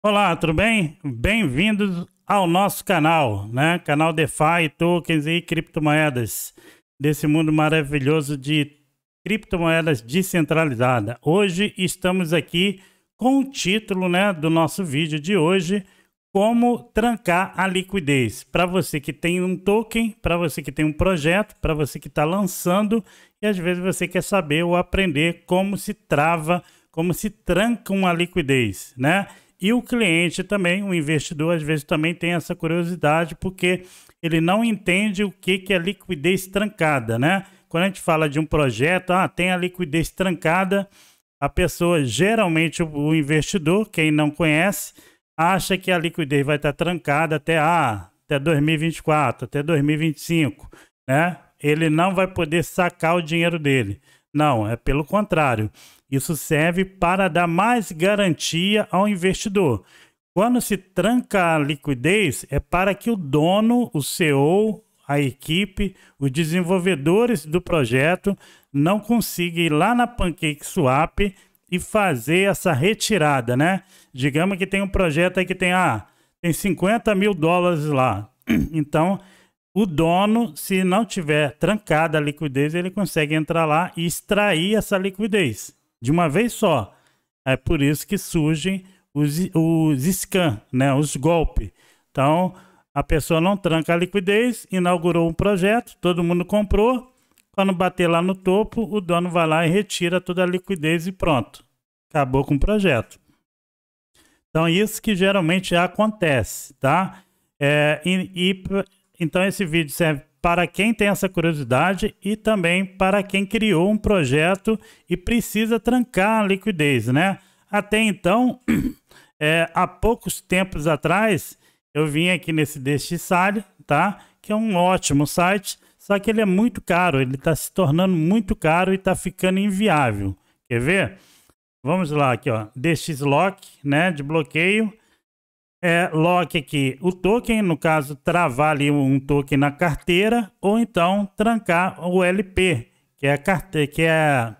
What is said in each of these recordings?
Olá, tudo bem? Bem-vindos ao nosso canal, né? Canal DeFi, tokens e criptomoedas desse mundo maravilhoso de criptomoedas descentralizada. Hoje estamos aqui com o título, né, do nosso vídeo de hoje, como trancar a liquidez. Para você que tem um token, para você que tem um projeto, para você que está lançando e às vezes você quer saber ou aprender como se trava, como se tranca uma liquidez, né? E o cliente também, o investidor, às vezes também tem essa curiosidade, porque ele não entende o que, que é liquidez trancada, né? Quando a gente fala de um projeto, ah, tem a liquidez trancada, a pessoa, geralmente o investidor, quem não conhece, acha que a liquidez vai estar trancada até, ah, até 2024, até 2025, né? Ele não vai poder sacar o dinheiro dele. Não, é pelo contrário. Isso serve para dar mais garantia ao investidor. Quando se tranca a liquidez, é para que o dono, o CEO, a equipe, os desenvolvedores do projeto não consigam ir lá na PancakeSwap e fazer essa retirada, né? Digamos que tem um projeto aí que tem, ah, tem 50 mil dólares lá. Então, o dono, se não tiver trancada a liquidez, ele consegue entrar lá e extrair essa liquidez de uma vez só. É por isso que surgem os, os scans, né? os golpes. Então, a pessoa não tranca a liquidez, inaugurou um projeto, todo mundo comprou. Quando bater lá no topo, o dono vai lá e retira toda a liquidez e pronto. Acabou com o projeto. Então, isso que geralmente acontece, tá? É, e, e então esse vídeo serve para quem tem essa curiosidade e também para quem criou um projeto e precisa trancar a liquidez, né? Até então, é, há poucos tempos atrás, eu vim aqui nesse Destissale, tá? Que é um ótimo site, só que ele é muito caro, ele está se tornando muito caro e está ficando inviável. Quer ver? Vamos lá aqui, ó, Destislock, né, de bloqueio é, lock aqui o token, no caso, travar ali um token na carteira, ou então trancar o LP, que é a carteira, que é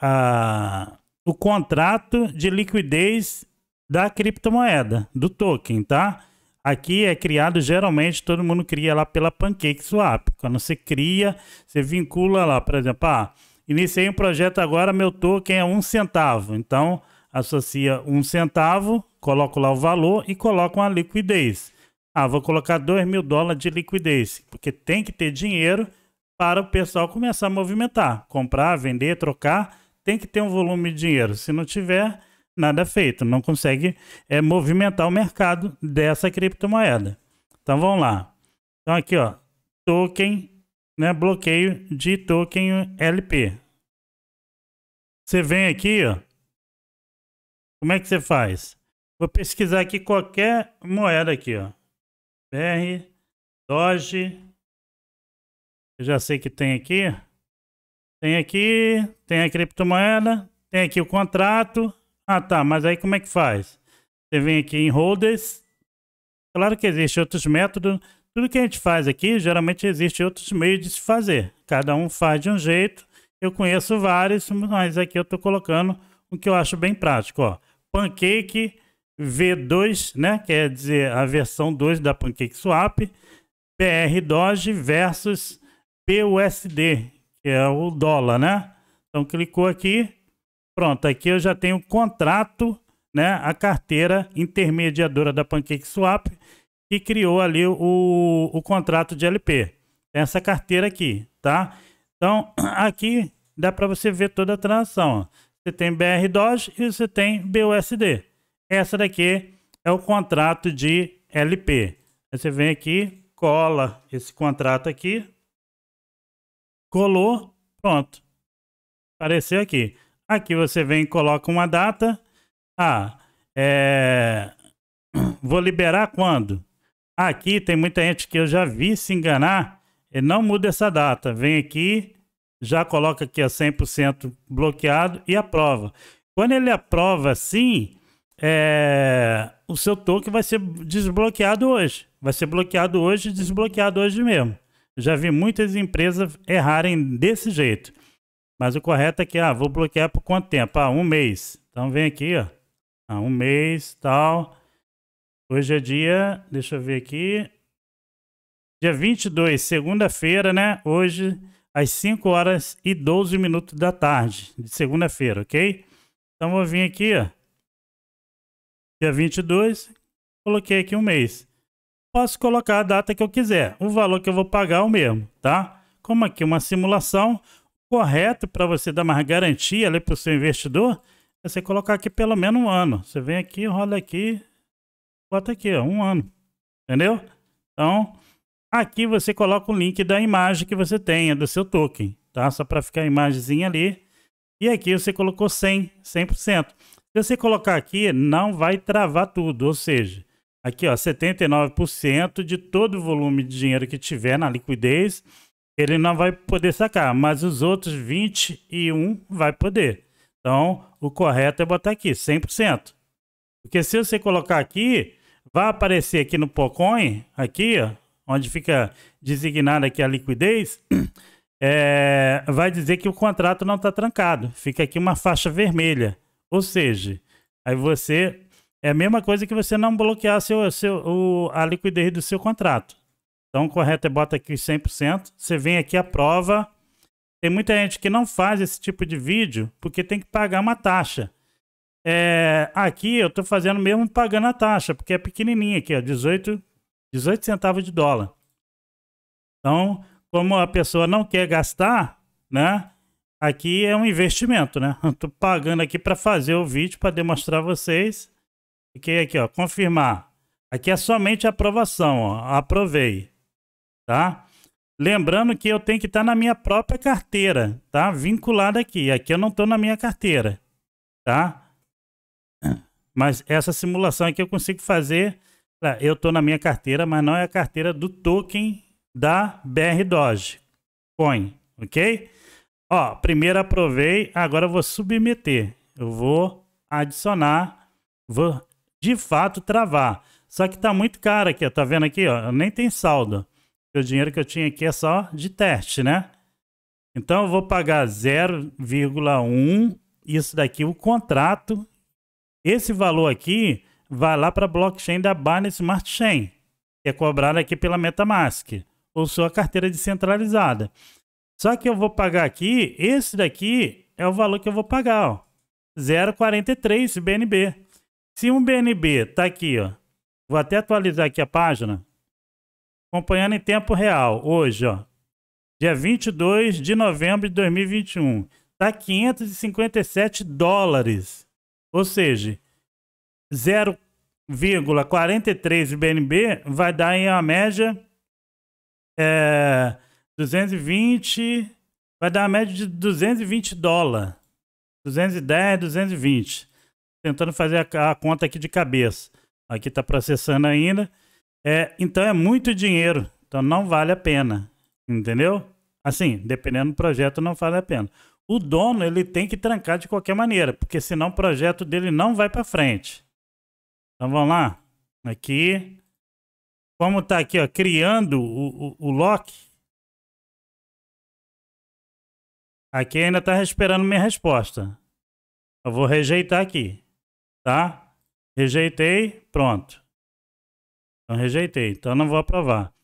a, o contrato de liquidez da criptomoeda, do token, tá? Aqui é criado geralmente, todo mundo cria lá pela PancakeSwap. Quando você cria, você vincula lá, por exemplo, ah, iniciei um projeto agora, meu token é um centavo. Então, associa um centavo, coloco lá o valor e coloco uma liquidez. Ah, vou colocar 2 mil dólares de liquidez, porque tem que ter dinheiro para o pessoal começar a movimentar, comprar, vender, trocar, tem que ter um volume de dinheiro. Se não tiver, nada feito, não consegue é, movimentar o mercado dessa criptomoeda. Então vamos lá. Então aqui, ó, token, né, bloqueio de token LP. Você vem aqui, ó, como é que você faz? Vou pesquisar aqui qualquer moeda aqui, ó. BR, Doge. Eu já sei que tem aqui. Tem aqui, tem a criptomoeda, tem aqui o contrato. Ah, tá, mas aí como é que faz? Você vem aqui em holders. Claro que existe outros métodos. Tudo que a gente faz aqui, geralmente existe outros meios de se fazer. Cada um faz de um jeito. Eu conheço vários, mas aqui eu estou colocando o que eu acho bem prático, ó. Pancake V2, né? Quer dizer, a versão 2 da Pancake Swap, PR Doge versus BUSD, que é o dólar, né? Então clicou aqui, pronto, aqui eu já tenho o contrato, né? A carteira intermediadora da Pancake Swap que criou ali o, o contrato de LP. Essa carteira aqui, tá? Então aqui dá para você ver toda a transação. Ó você tem BR Doge e você tem BUSD. Essa daqui é o contrato de LP. você vem aqui, cola esse contrato aqui, colou, pronto. Apareceu aqui. Aqui você vem e coloca uma data. Ah, é... vou liberar quando? Aqui tem muita gente que eu já vi se enganar. Ele não muda essa data. Vem aqui, já coloca aqui a 100% bloqueado e aprova. Quando ele aprova sim, é, o seu token vai ser desbloqueado hoje. Vai ser bloqueado hoje e desbloqueado hoje mesmo. já vi muitas empresas errarem desse jeito. Mas o correto é que, ah, vou bloquear por quanto tempo? Ah, um mês. Então vem aqui, ó. Ah, um mês, tal. Hoje é dia, deixa eu ver aqui. Dia 22, segunda-feira, né? Hoje às 5 horas e 12 minutos da tarde, de segunda-feira, ok? Então vou vir aqui, ó. Dia 22, coloquei aqui um mês. Posso colocar a data que eu quiser, o valor que eu vou pagar é o mesmo, tá? Como aqui é uma simulação, correto para você dar mais garantia ali para o seu investidor, é você colocar aqui pelo menos um ano. Você vem aqui, rola aqui, bota aqui, ó, um ano, entendeu? Então, Aqui você coloca o link da imagem que você tenha, é do seu token, tá? Só para ficar a imagenzinha ali. E aqui você colocou 100, 100%. Se você colocar aqui, não vai travar tudo, ou seja, aqui ó, 79% de todo o volume de dinheiro que tiver na liquidez, ele não vai poder sacar, mas os outros 21 vai poder. Então, o correto é botar aqui, 100%. Porque se você colocar aqui, vai aparecer aqui no Pocoin, aqui, ó, onde fica designada aqui a liquidez, é, vai dizer que o contrato não está trancado. Fica aqui uma faixa vermelha. Ou seja, aí você. É a mesma coisa que você não bloquear seu, seu, o, a liquidez do seu contrato. Então, o correto é bota aqui 100%. Você vem aqui a prova. Tem muita gente que não faz esse tipo de vídeo porque tem que pagar uma taxa. É, aqui eu estou fazendo mesmo pagando a taxa, porque é pequenininha aqui, ó, 18 18 centavos de dólar. Então, como a pessoa não quer gastar, né? Aqui é um investimento, né? Eu tô pagando aqui para fazer o vídeo para demonstrar a vocês. Fiquei aqui, ó, confirmar. Aqui é somente aprovação, ó. Aprovei, tá? Lembrando que eu tenho que estar tá na minha própria carteira, tá? Vinculada aqui. Aqui eu não estou na minha carteira, tá? Mas essa simulação aqui eu consigo fazer é, eu estou na minha carteira, mas não é a carteira do token da BR Doge Coin, ok? Ó, primeiro aprovei, agora vou submeter. Eu vou adicionar, vou de fato travar. Só que tá muito caro aqui, ó. tá vendo aqui, ó, nem tem saldo. O dinheiro que eu tinha aqui é só de teste, né? Então eu vou pagar 0,1, isso daqui o contrato. Esse valor aqui vai lá para a blockchain da Binance Smart Chain, que é cobrada aqui pela MetaMask, ou sua carteira descentralizada. Só que eu vou pagar aqui, esse daqui é o valor que eu vou pagar, 0,43 BNB. Se um BNB tá aqui, ó. Vou até atualizar aqui a página. Acompanhando em tempo real, hoje, ó. Dia 22 de novembro de 2021. Tá 557 dólares. Ou seja, 0,43 BNB vai dar em uma média é, 220, vai dar a média de 220 dólares. 210, 220. Tentando fazer a, a conta aqui de cabeça. Aqui está processando ainda. É, então é muito dinheiro. Então não vale a pena. Entendeu? Assim, dependendo do projeto, não vale a pena. O dono ele tem que trancar de qualquer maneira, porque senão o projeto dele não vai para frente. Então vamos lá. Aqui. Como tá aqui, ó, criando o, o, o lock. Aqui ainda tá esperando minha resposta. Eu vou rejeitar aqui, tá? Rejeitei, pronto. Então rejeitei, então não vou aprovar.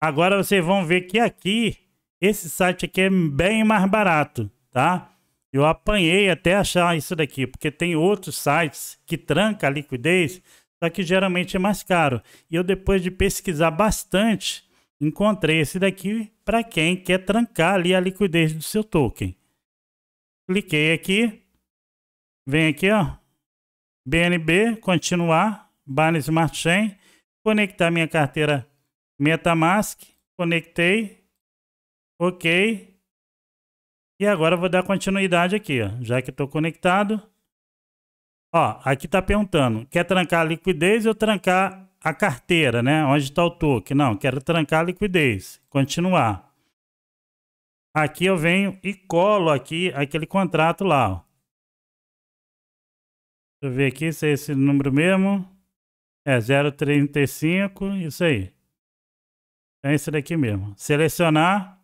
Agora vocês vão ver que aqui, esse site aqui é bem mais barato, tá? Eu apanhei até achar isso daqui, porque tem outros sites que tranca a liquidez só que geralmente é mais caro. E eu, depois de pesquisar bastante, encontrei esse daqui para quem quer trancar ali a liquidez do seu token. Cliquei aqui, vem aqui, ó, BNB, continuar, Binance Smart Chain, conectar minha carteira MetaMask, conectei, ok. E agora vou dar continuidade aqui, ó, já que estou conectado. Ó, aqui está perguntando, quer trancar a liquidez ou trancar a carteira, né? Onde está o token? Não, quero trancar a liquidez. Continuar. Aqui eu venho e colo aqui aquele contrato lá, ó. Deixa eu ver aqui se é esse número mesmo. É 035, isso aí. É esse daqui mesmo. Selecionar.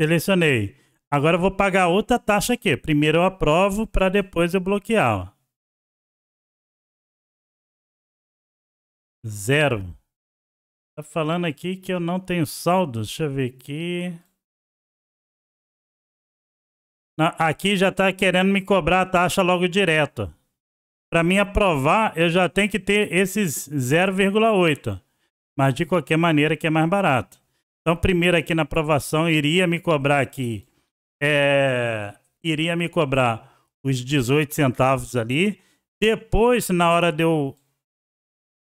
Selecionei. Agora eu vou pagar outra taxa aqui. Primeiro eu aprovo para depois eu bloquear. Ó. Zero. Tá falando aqui que eu não tenho saldo. Deixa eu ver aqui. Aqui já tá querendo me cobrar a taxa logo direto. Para mim aprovar, eu já tenho que ter esses 0,8. Mas de qualquer maneira que é mais barato. Então primeiro aqui na aprovação iria me cobrar aqui é, iria me cobrar os 18 centavos ali. Depois, na hora de eu,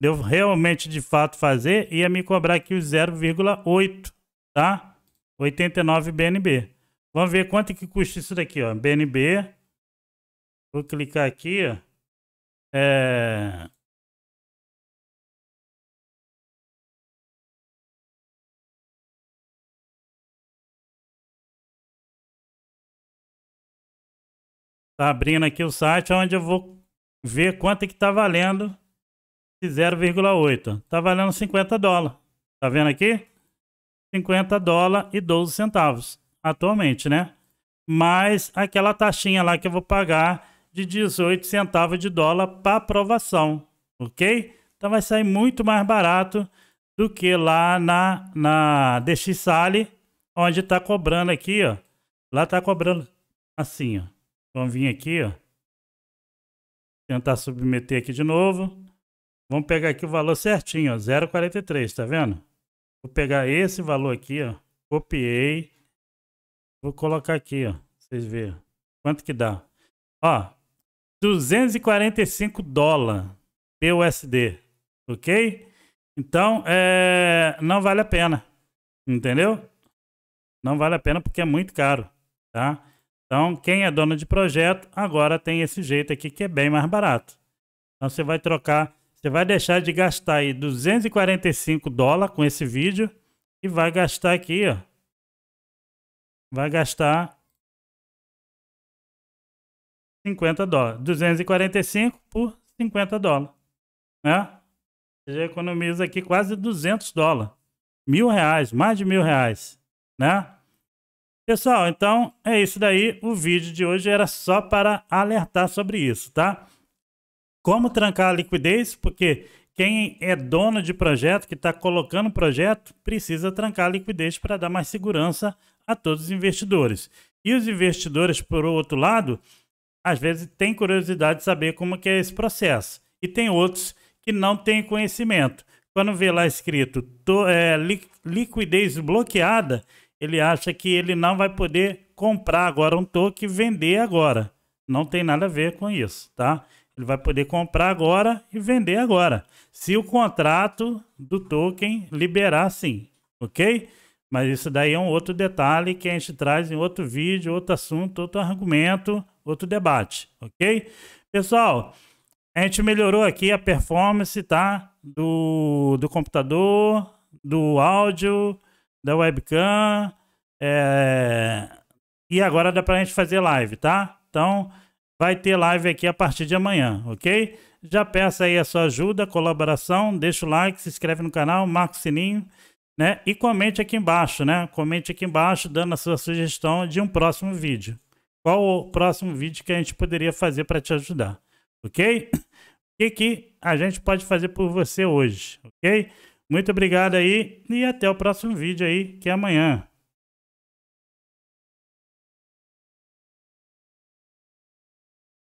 de eu realmente de fato fazer, ia me cobrar aqui os 0,8, tá? 89 BNB. Vamos ver quanto que custa isso daqui, ó. BNB. Vou clicar aqui, ó. É... Tá abrindo aqui o site onde eu vou ver quanto é que tá valendo de 0,8. Tá valendo 50 dólares. Tá vendo aqui? 50 dólares e 12 centavos atualmente, né? Mais aquela taxinha lá que eu vou pagar de 18 centavos de dólar para aprovação, ok? Então vai sair muito mais barato do que lá na, na DX Sale, onde tá cobrando aqui, ó. Lá tá cobrando assim, ó. Vamos vir aqui, ó. Tentar submeter aqui de novo. Vamos pegar aqui o valor certinho, ó, 0,43, tá vendo? Vou pegar esse valor aqui, ó, copiei, vou colocar aqui, ó, vocês verem quanto que dá. Ó, 245 dólares BUSD, ok? Então, é, não vale a pena, entendeu? Não vale a pena porque é muito caro, tá? Então, quem é dono de projeto agora tem esse jeito aqui que é bem mais barato. Então, você vai trocar, você vai deixar de gastar aí 245 dólares com esse vídeo e vai gastar aqui, ó. Vai gastar 50 dólares. 245 por 50 dólares, né? Você economiza aqui quase 200 dólares. Mil reais, mais de mil reais, né? Pessoal, então é isso daí. O vídeo de hoje era só para alertar sobre isso, tá? Como trancar a liquidez, porque quem é dono de projeto, que está colocando projeto, precisa trancar a liquidez para dar mais segurança a todos os investidores. E os investidores, por outro lado, às vezes têm curiosidade de saber como que é esse processo. E tem outros que não têm conhecimento. Quando vê lá escrito é, liquidez bloqueada, ele acha que ele não vai poder comprar agora um token e vender agora. Não tem nada a ver com isso, tá? Ele vai poder comprar agora e vender agora. Se o contrato do token liberar, sim, ok? Mas isso daí é um outro detalhe que a gente traz em outro vídeo, outro assunto, outro argumento, outro debate, ok? Pessoal, a gente melhorou aqui a performance, tá? Do, do computador, do áudio, da webcam. É... E agora dá pra gente fazer live, tá? Então vai ter live aqui a partir de amanhã, ok? Já peço aí a sua ajuda, colaboração, deixa o like, se inscreve no canal, marca o sininho, né? E comente aqui embaixo, né? Comente aqui embaixo dando a sua sugestão de um próximo vídeo. Qual o próximo vídeo que a gente poderia fazer para te ajudar, ok? O que, que a gente pode fazer por você hoje, ok? Muito obrigado aí e até o próximo vídeo aí, que é amanhã.